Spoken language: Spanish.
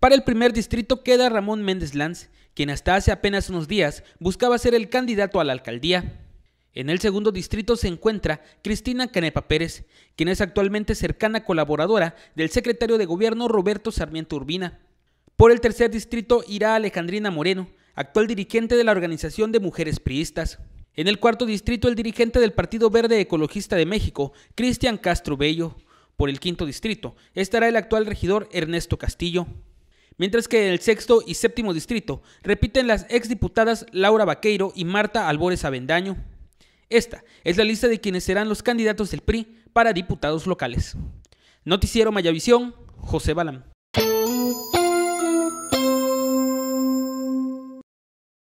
Para el primer distrito queda Ramón Méndez Lanz, quien hasta hace apenas unos días buscaba ser el candidato a la alcaldía. En el segundo distrito se encuentra Cristina Canepa Pérez, quien es actualmente cercana colaboradora del secretario de gobierno Roberto Sarmiento Urbina. Por el tercer distrito irá Alejandrina Moreno, actual dirigente de la Organización de Mujeres Priistas. En el cuarto distrito, el dirigente del Partido Verde Ecologista de México, Cristian Castro Bello. Por el quinto distrito estará el actual regidor Ernesto Castillo mientras que en el sexto y séptimo distrito repiten las exdiputadas Laura Vaqueiro y Marta Albores Avendaño. Esta es la lista de quienes serán los candidatos del PRI para diputados locales. Noticiero Mayavisión, José Balam.